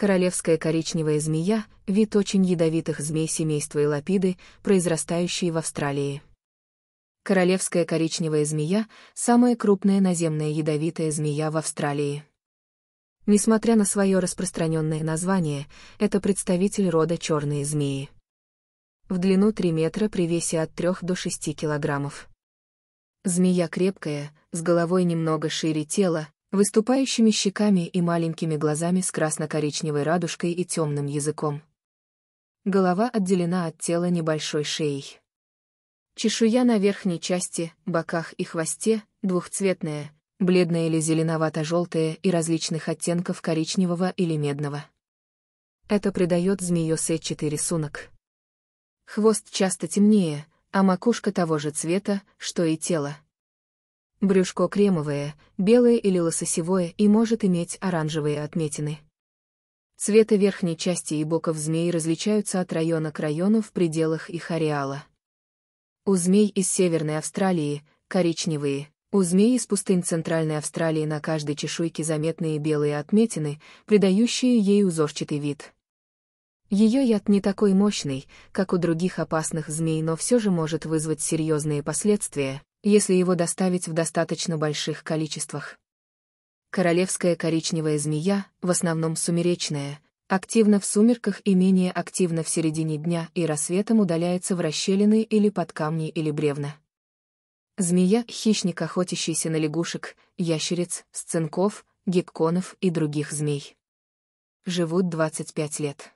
королевская коричневая змея, вид очень ядовитых змей семейства Элапиды, произрастающие в Австралии. Королевская коричневая змея – самая крупная наземная ядовитая змея в Австралии. Несмотря на свое распространенное название, это представитель рода черные змеи. В длину 3 метра при весе от 3 до 6 килограммов. Змея крепкая, с головой немного шире тела, выступающими щеками и маленькими глазами с красно-коричневой радужкой и темным языком. Голова отделена от тела небольшой шеей. Чешуя на верхней части, боках и хвосте двухцветная, бледная или зеленовато-желтая и различных оттенков коричневого или медного. Это придает змею сетчатый рисунок. Хвост часто темнее, а макушка того же цвета, что и тело. Брюшко кремовое, белое или лососевое и может иметь оранжевые отметины. Цветы верхней части и боков змей различаются от района к району в пределах их ареала. У змей из Северной Австралии – коричневые, у змей из пустынь Центральной Австралии на каждой чешуйке заметные белые отметины, придающие ей узорчатый вид. Ее яд не такой мощный, как у других опасных змей, но все же может вызвать серьезные последствия, если его доставить в достаточно больших количествах. Королевская коричневая змея, в основном сумеречная, активна в сумерках и менее активна в середине дня и рассветом удаляется в расщелины или под камни или бревна. Змея — хищник, охотящийся на лягушек, ящериц, сценков, гекконов и других змей. Живут 25 лет.